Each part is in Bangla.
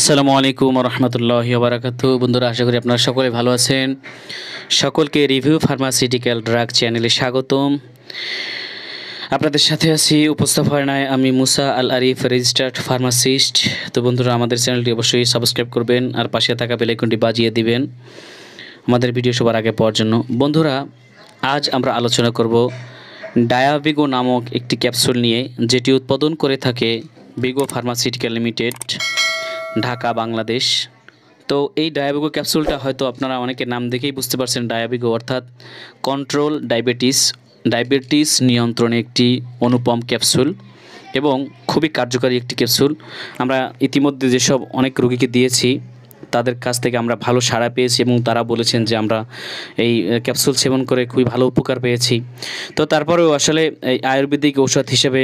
আসসালামু আলাইকুম রহমতুল্লাহ বারাকাত বন্ধুরা আশা করি আপনারা সকলে ভালো আছেন সকলকে রিভিউ ফার্মাসিউটিক্যাল ড্রাগ চ্যানেলে স্বাগতম আপনাদের সাথে আছি উপস্থাপনায় আমি মুসা আল আরিফ রেজিস্টার্ড ফার্মাসিস্ট তো বন্ধুরা আমাদের চ্যানেলটি অবশ্যই সাবস্ক্রাইব করবেন আর পাশে থাকা বেলাইকনটি বাজিয়ে দিবেন আমাদের ভিডিও সবার আগে পাওয়ার জন্য বন্ধুরা আজ আমরা আলোচনা করব ডায়াবিগো নামক একটি ক্যাপসুল নিয়ে যেটি উৎপাদন করে থাকে বিগো ফার্মাসিউটিক্যাল লিমিটেড ঢাকা বাংলাদেশ তো এই ডায়াবেগো ক্যাপসুলটা হয়তো আপনারা অনেকে নাম দেখেই বুঝতে পারছেন ডায়াবেগো অর্থাৎ কন্ট্রোল ডায়াবেটিস ডায়াবেটিস নিয়ন্ত্রণে একটি অনুপম ক্যাপসুল এবং খুবই কার্যকারী একটি ক্যাপসুল আমরা ইতিমধ্যে যেসব অনেক রুগীকে দিয়েছি তাদের কাছ থেকে আমরা ভালো সাড়া পেয়েছি এবং তারা বলেছেন যে আমরা এই ক্যাপসুল সেবন করে খুবই ভালো উপকার পেয়েছি তো তারপরেও আসলে এই আয়ুর্বেদিক ঔষধ হিসেবে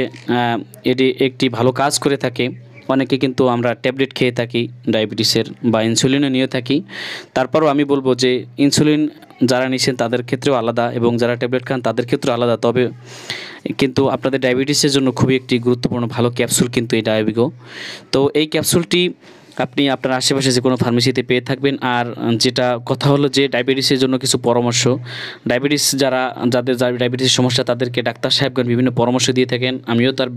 এটি একটি ভালো কাজ করে থাকে অনেকে কিন্তু আমরা ট্যাবলেট খেয়ে থাকি ডায়াবেটিসের বা ইনসুলিনও নিয়ে থাকি তারপরও আমি বলবো যে ইনসুলিন যারা নিছেন তাদের ক্ষেত্রেও আলাদা এবং যারা ট্যাবলেট খান তাদের ক্ষেত্রেও আলাদা তবে কিন্তু আপনাদের ডায়াবেটিসের জন্য খুবই একটি গুরুত্বপূর্ণ ভালো ক্যাপসুল কিন্তু এই ডায়াবিগো তো এই ক্যাপসুলটি আপনি আপনার আশেপাশে যে কোনো ফার্মেসিতে পেয়ে থাকবেন আর যেটা কথা হলো যে ডায়াবেটিসের জন্য কিছু পরামর্শ ডায়াবেটিস যারা যাদের ডায়াবেটিসের সমস্যা তাদেরকে ডাক্তার সাহেবগণ বিভিন্ন পরামর্শ দিয়ে থাকেন আমিও তার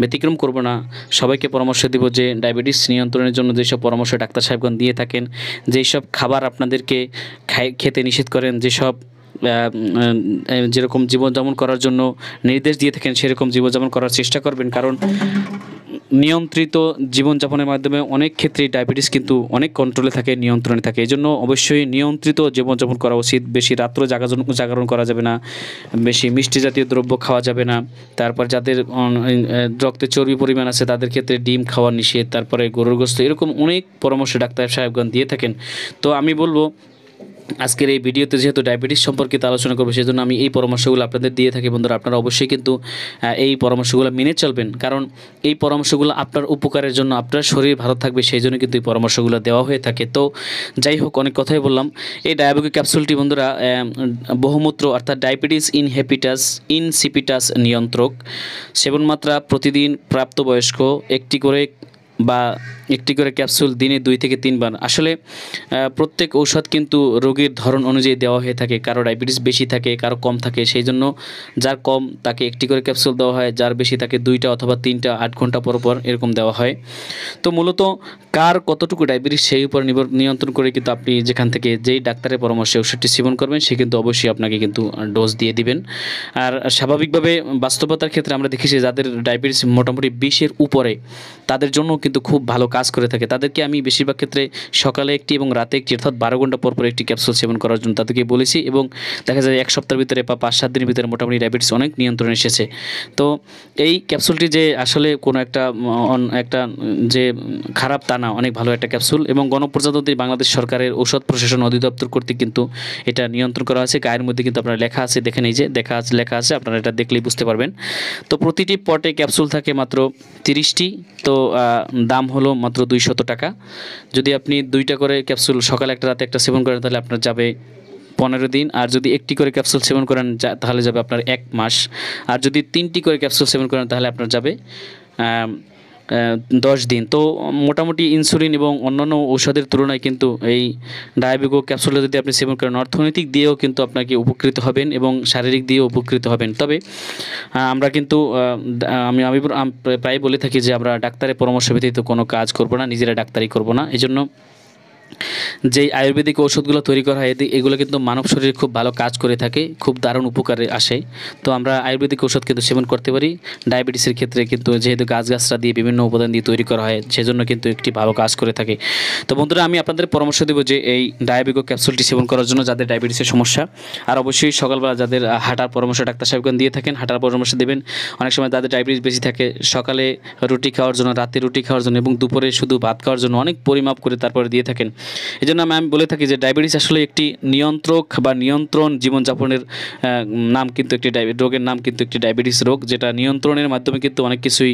ব্যতিক্রম করব না সবাইকে পরামর্শ দিব যে ডায়াবেটিস নিয়ন্ত্রণের জন্য যেসব পরামর্শ ডাক্তার সাহেবগণ দিয়ে থাকেন যেই সব খাবার আপনাদেরকে খেতে নিষেধ করেন যেসব যেরকম জীবনযাপন করার জন্য নির্দেশ দিয়ে থাকেন সেরকম জীবনযাপন করার চেষ্টা করবেন কারণ নিয়ন্ত্রিত জীবনযাপনের মাধ্যমে অনেক ক্ষেত্রেই ডায়াবেটিস কিন্তু অনেক কন্ট্রোলে থাকে নিয়ন্ত্রণে থাকে এই জন্য অবশ্যই নিয়ন্ত্রিত জীবনযাপন করা উচিত বেশি রাত্র জাগরণ জাগরণ করা যাবে না বেশি মিষ্টি জাতীয় দ্রব্য খাওয়া যাবে না তারপর যাদের রক্তে চর্বি পরিমাণ আছে তাদের ক্ষেত্রে ডিম খাওয়া নিষেধ তারপরে গরুর গোস্ত এরকম অনেক পরামর্শ ডাক্তার সাহেবগান দিয়ে থাকেন তো আমি বলবো আজকের এই ভিডিওতে যেহেতু ডায়াবেটিস সম্পর্কিত আলোচনা করবো সেজন্য আমি এই পরামর্শগুলো আপনাদের দিয়ে থাকি বন্ধুরা আপনারা অবশ্যই কিন্তু এই পরামর্শগুলো মেনে চলবেন কারণ এই পরামর্শগুলো আপনার উপকারের জন্য আপনার শরীর ভালো থাকবে সেই জন্য কিন্তু এই পরামর্শগুলো দেওয়া হয়ে থাকে তো যাই হোক অনেক কথাই বললাম এই ডায়াবেটিক ক্যাপসুলটি বন্ধুরা বহুমূত্র অর্থাৎ ডায়াবেটিস ইনহেপিটাস ইনসিপিটাস নিয়ন্ত্রক সেবনমাত্রা প্রতিদিন প্রাপ্তবয়স্ক একটি করে বা একটি করে ক্যাপসুল দিনে দুই থেকে তিনবার আসলে প্রত্যেক ঔষধ কিন্তু রোগীর ধরন অনুযায়ী দেওয়া হয়ে থাকে কারো ডায়াবেটিস বেশি থাকে কারো কম থাকে সেই জন্য যার কম তাকে একটি করে ক্যাপসুল দেওয়া হয় যার বেশি তাকে দুইটা অথবা তিনটা আট ঘন্টা পর পর এরকম দেওয়া হয় তো মূলত কার কতটুকু ডায়াবেটিস সেই উপর নিয়ন্ত্রণ করে কিন্তু আপনি যেখান থেকে যেই ডাক্তারের পরামর্শে ওষুধটি সেবন করবেন সে কিন্তু অবশ্যই আপনাকে কিন্তু ডোজ দিয়ে দিবেন আর স্বাভাবিকভাবে বাস্তবতার ক্ষেত্রে আমরা দেখেছি যাদের ডায়াবেটিস মোটামুটি বিশের উপরে তাদের জন্য কিন্তু খুব ভালো কাজ কাজ করে থাকে তাদেরকে আমি বেশিরভাগ ক্ষেত্রে সকালে একটি এবং রাতে একটি অর্থাৎ বারো ঘন্টা পরপর একটি ক্যাপসুল সেবন করার জন্য তাদেরকে বলেছি এবং দেখা যায় এক সপ্তাহের ভিতরে বা পাঁচ সাত দিনের ভিতরে মোটামুটি ডায়াবেটিস অনেক নিয়ন্ত্রণে এসেছে তো এই ক্যাপসুলটি যে আসলে কোনো একটা একটা যে খারাপ তা না অনেক ভালো একটা ক্যাপসুল এবং গণপ্রজাতন্ত্রী বাংলাদেশ সরকারের ঔষধ প্রশাসন অধিদপ্তর কর্তৃক কিন্তু এটা নিয়ন্ত্রণ করা আছে গায়ের মধ্যে কিন্তু আপনার লেখা আছে দেখে নেই যে দেখা আছে লেখা আছে আপনারা এটা দেখলেই বুঝতে পারবেন তো প্রতিটি পটে ক্যাপসুল থাকে মাত্র তিরিশটি তো দাম হলো মাত্র দুইশত টাকা যদি আপনি দুইটা করে ক্যাপসুল সকালে একটা রাতে একটা সেবন করেন তাহলে আপনার যাবে পনেরো দিন আর যদি একটি করে ক্যাপসুল সেবন করেন তাহলে যাবে আপনার এক মাস আর যদি তিনটি করে ক্যাপসুল সেবন করেন তাহলে আপনার যাবে দশ দিন তো মোটামুটি ইনসুলিন এবং অন্যান্য ঔষধের তুলনায় কিন্তু এই ডায়াবেগো ক্যাপসুলটা যদি আপনি সেবন করেন অর্থনৈতিক দিয়েও কিন্তু আপনাকে উপকৃত হবেন এবং শারীরিক দিয়েও উপকৃত হবেন তবে আমরা কিন্তু আমি আমি প্রায় বলে থাকি যে আমরা ডাক্তারের পরামর্শ ব্যতীত কোনো কাজ করব না নিজেরা ডাক্তারি করব না এই জন্য যেই আয়ুর্বেদিক ঔষধগুলো তৈরি করা হয় এগুলো কিন্তু মানব শরীরে খুব ভালো কাজ করে থাকে খুব দারুণ উপকারে আসে তো আমরা আয়ুর্বেদিক ঔষধ কিন্তু সেবন করতে পারি ডায়াবেটিসের ক্ষেত্রে কিন্তু যেহেতু গাছগাছরা দিয়ে বিভিন্ন উপাদান দিয়ে তৈরি করা হয় সেজন্য কিন্তু একটি ভালো কাজ করে থাকে তো বন্ধুরা আমি আপনাদের পরামর্শ দেবো যে এই ডায়াবেগো ক্যাপসুলটি সেবন করার জন্য যাদের ডায়াবেটিসের সমস্যা আর অবশ্যই সকালবেলা যাদের হাঁটার পরামর্শ ডাক্তার সাহেবগণ দিয়ে থাকেন হাঁটার পরামর্শ দেবেন অনেক সময় যাদের ডায়াবেটিস বেশি থাকে সকালে রুটি খাওয়ার জন্য রাতে রুটি খাওয়ার জন্য এবং দুপুরে শুধু ভাত খাওয়ার জন্য অনেক পরিমাপ করে তারপরে দিয়ে থাকেন এই জন্য আমি বলে থাকি যে ডায়াবেটিস আসলে একটি নিয়ন্ত্রক বা নিয়ন্ত্রণ জীবনযাপনের নাম কিন্তু একটি রোগের নাম কিন্তু একটি ডায়াবেটিস রোগ যেটা নিয়ন্ত্রণের মাধ্যমে কিন্তু অনেক কিছুই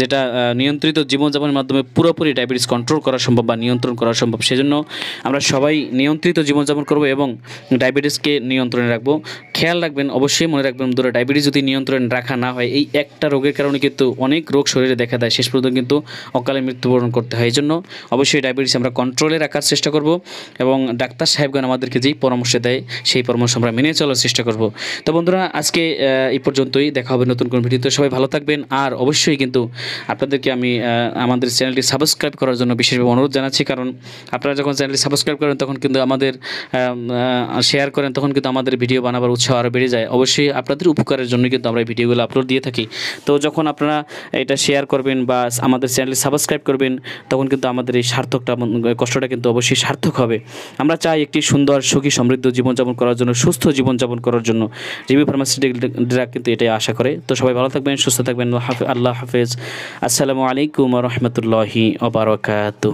যেটা নিয়ন্ত্রিত জীবনযাপনের মাধ্যমে পুরোপুরি ডায়াবেটিস কন্ট্রোল করা সম্ভব বা নিয়ন্ত্রণ করা সম্ভব সেজন্য আমরা সবাই নিয়ন্ত্রিত জীবনযাপন করব এবং ডায়াবেটিসকে নিয়ন্ত্রণে রাখবো খেয়াল রাখবেন অবশ্যই মনে রাখবেন দূরে ডায়াবেটিস যদি নিয়ন্ত্রণ রাখা না হয় এই একটা রোগের কারণে কিন্তু অনেক রোগ শরীরে দেখা দেয় শেষ পর্যন্ত কিন্তু অকালে মৃত্যুবরণ করতে হয় এই জন্য অবশ্যই ডায়াবেটিস আমরা কন্ট্রোলে রাখার চেষ্টা করব এবং ডাক্তার সাহেবগণ আমাদেরকে যেই পরামর্শ দেয় সেই পরামর্শ আমরা মেনে চলার চেষ্টা করব তো বন্ধুরা আজকে এই পর্যন্তই দেখা হবে নতুন কোনো ভিডিওতে সবাই ভালো থাকবেন আর অবশ্যই কিন্তু আপনাদেরকে আমি আমাদের চ্যানেলটি সাবস্ক্রাইব করার জন্য বিশেষভাবে অনুরোধ জানাচ্ছি কারণ আপনারা যখন চ্যানেলটি সাবস্ক্রাইব করেন তখন কিন্তু আমাদের শেয়ার করেন তখন কিন্তু আমাদের ভিডিও বানাবার উৎসাহ ইচ্ছা আরও বেড়ে যায় অবশ্যই আপনাদের উপকারের জন্য কিন্তু আমরা এই ভিডিওগুলো আপলোড দিয়ে থাকি তো যখন আপনারা এটা শেয়ার করবেন বা আমাদের চ্যানেলে সাবস্ক্রাইব করবেন তখন কিন্তু আমাদের এই সার্থকটা কষ্টটা কিন্তু অবশ্যই সার্থক হবে আমরা চাই একটি সুন্দর সুখী সমৃদ্ধ জীবনযাপন করার জন্য সুস্থ জীবনযাপন করার জন্য জিবি ফার্মাসিউটিক্যালরা কিন্তু এটাই আশা করে তো সবাই ভালো থাকবেন সুস্থ থাকবেন আল্লাহ হাফেজ আসসালামু আলাইকুম রহমতুল্লাহি ওবরাকাতু